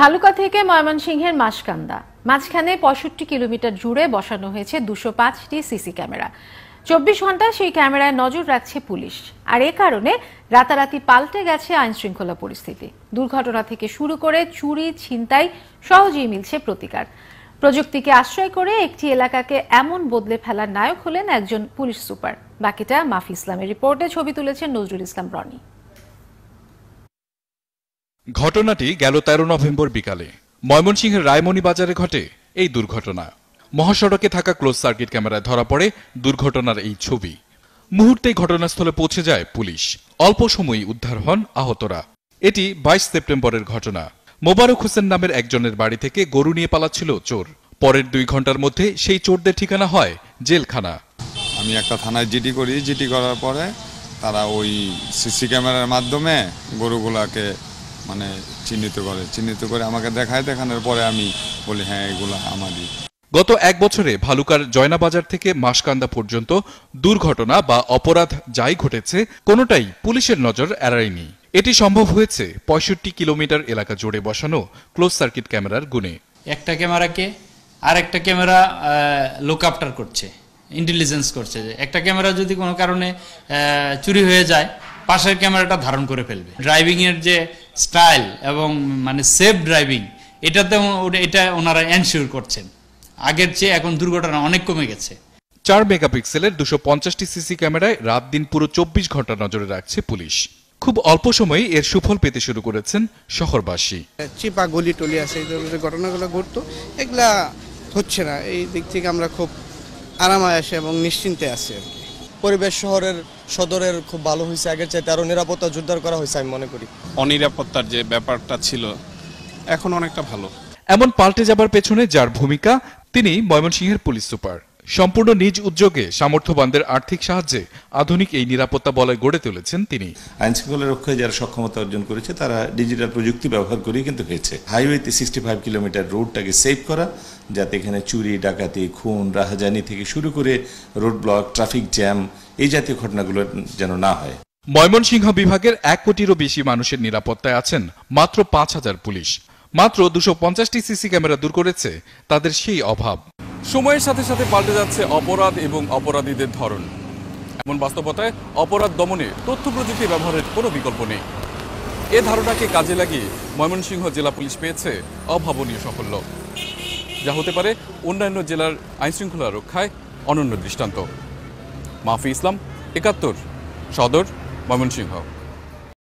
ভালুকা থেকে ময়মনসিংহের মাসকান্দা মাঝখানে পঁয়ষট্টি কিলোমিটার জুড়ে বসানো হয়েছে দুশো পাঁচটি সিসি ক্যামেরা চব্বিশ ঘন্টা সেই ক্যামেরায় নজর রাখছে পুলিশ আর এ কারণে রাতারাতি পাল্টে গেছে আইন শৃঙ্খলা পরিস্থিতি দুর্ঘটনা থেকে শুরু করে চুরি ছিনতাই সহজেই মিলছে প্রতিকার প্রযুক্তিকে আশ্রয় করে একটি এলাকাকে এমন বদলে ফেলার নায়ক হলেন একজন পুলিশ সুপার বাকিটা মাফি ইসলামের রিপোর্টে ছবি তুলেছেন নজরুল ইসলাম রনি ঘটনাটি গেল তেরো নভেম্বর বিকালে ময়মনসিংহের রায়মণি বাজারে ঘটে এই দুর্ঘটনা মহাসড়কে থাকা ক্লোজ সার্কিট ক্যামেরায় ধরা পড়ে দুর্ঘটনার এই ছবি মুহূর্তেই ঘটনাস্থলে পৌঁছে যায় পুলিশ অল্প সময়ই উদ্ধার হন আহতরা এটি বাইশ সেপ্টেম্বরের ঘটনা মোবারক হোসেন নামের একজনের বাড়ি থেকে গরু নিয়ে পালাচ্ছিল চোর পরের দুই ঘন্টার মধ্যে সেই চোরদের ঠিকানা হয় জেলখানা আমি একটা থানায় জিডি করি জিডি করার পরে তারা ওই সিসি ক্যামেরার মাধ্যমে গরুগুলাকে মানে চিহ্নিত করে চিহ্নিত করে আমাকে দেখায় দেখানোর পরে আমি বলি হ্যাঁ এগুলো আমারই গত এক বছরে ভালুকার জয়নাবাজার থেকে মাসকান্দা পর্যন্ত দুর্ঘটনা বা অপরাধ যাই ঘটেছে কোনোটাই পুলিশের নজর এড়ায়নি এটি সম্ভব হয়েছে পঁয়ষট্টি কিলোমিটার এলাকা জুড়ে বসানো ক্লোজ সার্কিট ক্যামেরার গুণে একটা ক্যামেরাকে আর একটা ক্যামেরা লুক করছে ইন্টেলিজেন্স করছে যে একটা ক্যামেরা যদি কোনো কারণে চুরি হয়ে যায় পাশের ক্যামেরাটা ধারণ করে ফেলবে ড্রাইভিংয়ের যে স্টাইল এবং মানে সেফ ড্রাইভিং এটাতে এটা ওনারা এনশিওর করছেন আগের চেয়ে এখন দুর্ঘটনা অনেক কমে গেছে চার মেগাপিক্সেলের দুশো পঞ্চাশটি সিসি ক্যামেরায় রাত দিন পুরো চব্বিশ ঘন্টা নজরে রাখছে পুলিশ খুব অল্প সময়ে এর সুফল পেতে শুরু করেছেন শহরবাসী চিপা গলি টলি আছে এই ধরনের ঘটনাগুলো ঘটতো এগুলা হচ্ছে না এই দিক থেকে আমরা খুব আরামায় আসে এবং নিশ্চিন্তে আছি পরিবেশ শহরের সদরের খুব ভালো হয়েছে আগের চাইতে আরও নিরাপত্তা জোরদার করা হয়েছে আমি মনে করি অনিরাপত্তার যে ব্যাপারটা ছিল এখন অনেকটা ভালো এমন পাল্টে যাবার পেছনে যার ভূমিকা তিনি ময়মনসিংহের পুলিশ সুপার সম্পূর্ণ নিজ উদ্যোগে সামর্থ্যবানদের আর্থিক সাহায্যে আধুনিক এই নিরাপত্তা বলয় গড়ে তুলেছেন তিনি আইন শৃঙ্খলা রক্ষায় যারা সক্ষমতা অর্জন করেছে তারা ডিজিটাল প্রযুক্তি ব্যবহার করেই কিন্তু হয়েছে হাইওয়েতে সিক্সটি ফাইভ কিলোমিটার রোডটাকে সেভ করা যাতে এখানে চুরি ডাকাতি খুন রাহাজানি থেকে শুরু করে রোড ব্লক ট্রাফিক জ্যাম এই জাতীয় ঘটনাগুলো যেন না হয় ময়মনসিংহ বিভাগের এক কোটিরও বেশি মানুষের নিরাপত্তায় আছেন মাত্র পাঁচ হাজার পুলিশ মাত্র দুশো পঞ্চাশটি সিসি ক্যামেরা দূর করেছে তাদের সেই অভাব সময়ের সাথে সাথে পাল্টে যাচ্ছে অপরাধ এবং অপরাধীদের ধরন এমন বাস্তবতায় অপরাধ দমনে তথ্য প্রযুক্তি ব্যবহারের কোনো বিকল্প নেই এ ধারণাকে কাজে লাগিয়ে ময়মনসিংহ জেলা পুলিশ পেয়েছে অভাবনীয় সাফল্য যা হতে পারে অন্যান্য জেলার আইনশৃঙ্খলা রক্ষায় অনন্য দৃষ্টান্ত মাহফি ইসলাম একাত্তর সদর ময়মনসিংহ